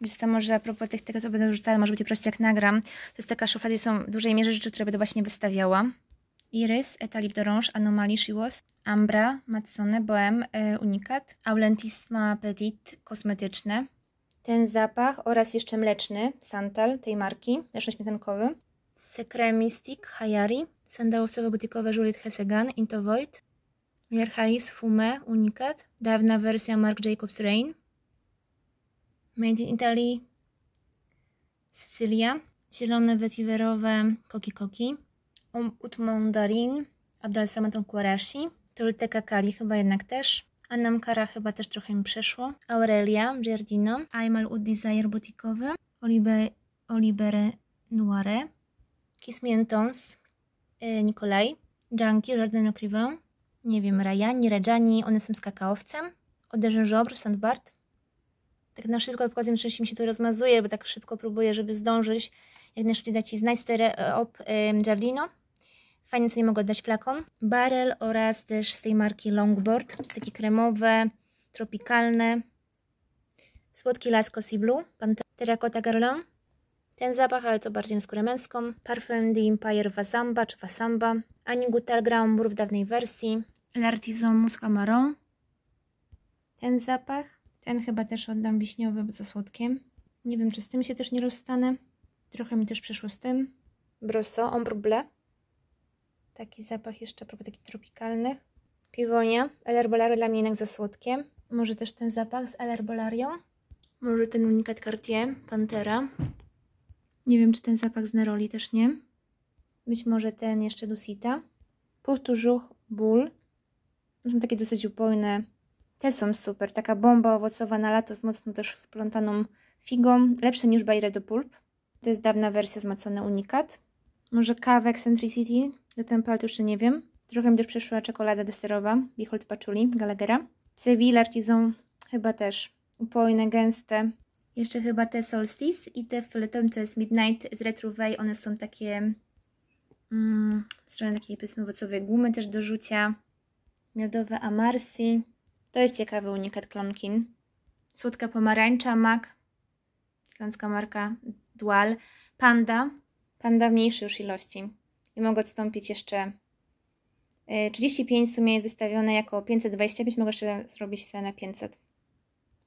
Więc to może a propos tych tego, co będę rzucała, może będzie prościej jak nagram. To jest taka szuflada, gdzie są w dużej mierze rzeczy, które będę właśnie wystawiała. Iris, Etalip d'Orange, Anomalie Shiwas, Ambra, Matsone, Bohem, e, Unikat, Aulentisma Petit, kosmetyczne. Ten zapach oraz jeszcze mleczny, Santal tej marki, leczno-śmietankowy. Sekre Mystic, Hayari, sandałowcowe butikowe Juliet Hesegan, Into Void, Mierharis Fume, Unikat, dawna wersja Mark Jacobs Rain, Made in Italy, Sycylia, zielone wetiwerowe koki koki, um, ut mandarin, abdalsamat Kuarashi tolteca kali chyba jednak też, Anamkara chyba też trochę mi przeszło, Aurelia, Giardino, Aimal Ud Desire butikowy, Olibe, Olibere Noire, Kismientons, y, Nikolaj, Junkie, Jardin Crivain, nie wiem, Rajani, Rajani, one są z kakaowcem, Oderzy Żobr, Sandbart, tak na szybko pokazuję, że mi się to rozmazuje, bo tak szybko próbuję, żeby zdążyć. Jak najszybciej dać ci z Nice e, Op Giardino. Fajnie, co nie mogę dać flakon. Barrel oraz też z tej marki Longboard. Takie kremowe, tropikalne. Słodki las Sea Blue. Terracotta Garland. Ten zapach, ale to bardziej na skórę męską. Parfum The Empire Wasamba czy Wasamba. Ani Gutel Ground w dawnej wersji. L'Artisan Musca Marron. Ten zapach. Ten chyba też oddam wiśniowy, bo za słodkiem. Nie wiem, czy z tym się też nie rozstanę. Trochę mi też przeszło z tym. Broso, Ombre bruble. Taki zapach jeszcze propos takich tropikalnych. Piwonia, Elerbolario dla mnie jednak za słodkie. Może też ten zapach z Elerbolario. Może ten unikat Cartier, Pantera. Nie wiem, czy ten zapach z Neroli też nie. Być może ten jeszcze Dusita. Powtórzuch, Bull. Są takie dosyć upojne, te są super, taka bomba owocowa na lato z mocno też wplątaną figą, lepsze niż Bayre do Pulp. To jest dawna wersja zmacona unikat. Może kawę Eccentricity, do to jeszcze nie wiem. Trochę mi też przeszła czekolada deserowa, Behold Patchouli, Gallaghera. Seville są chyba też upojne, gęste. Jeszcze chyba te Solstice i te fleton to jest Midnight z Retro Way. One są takie mm, strony takiej powiedzmy owocowej gumy też do rzucia. Miodowe Amarsi. To jest ciekawy unikat Klonkin. Słodka pomarańcza, mak, islandzka marka Dual, Panda, Panda w mniejszej już ilości. I mogę odstąpić jeszcze 35 y, w sumie jest wystawione jako 525, mogę jeszcze zrobić cenę 500.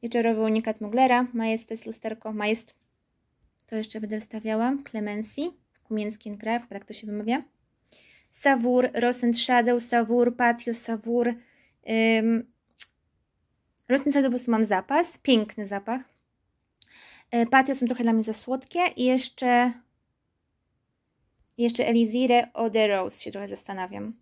Wieczorowy unikat Muglera, Majestes, lusterko, Majest. To jeszcze będę wstawiała. Clemency, Kumiński Graf, tak to się wymawia. Savour, Rosent Shadow, Savour, Patio, Savour, Rosny czarny po prostu mam zapas, piękny zapach. E, patio są trochę dla mnie za słodkie i jeszcze jeszcze Elizire Ode Rose się trochę zastanawiam.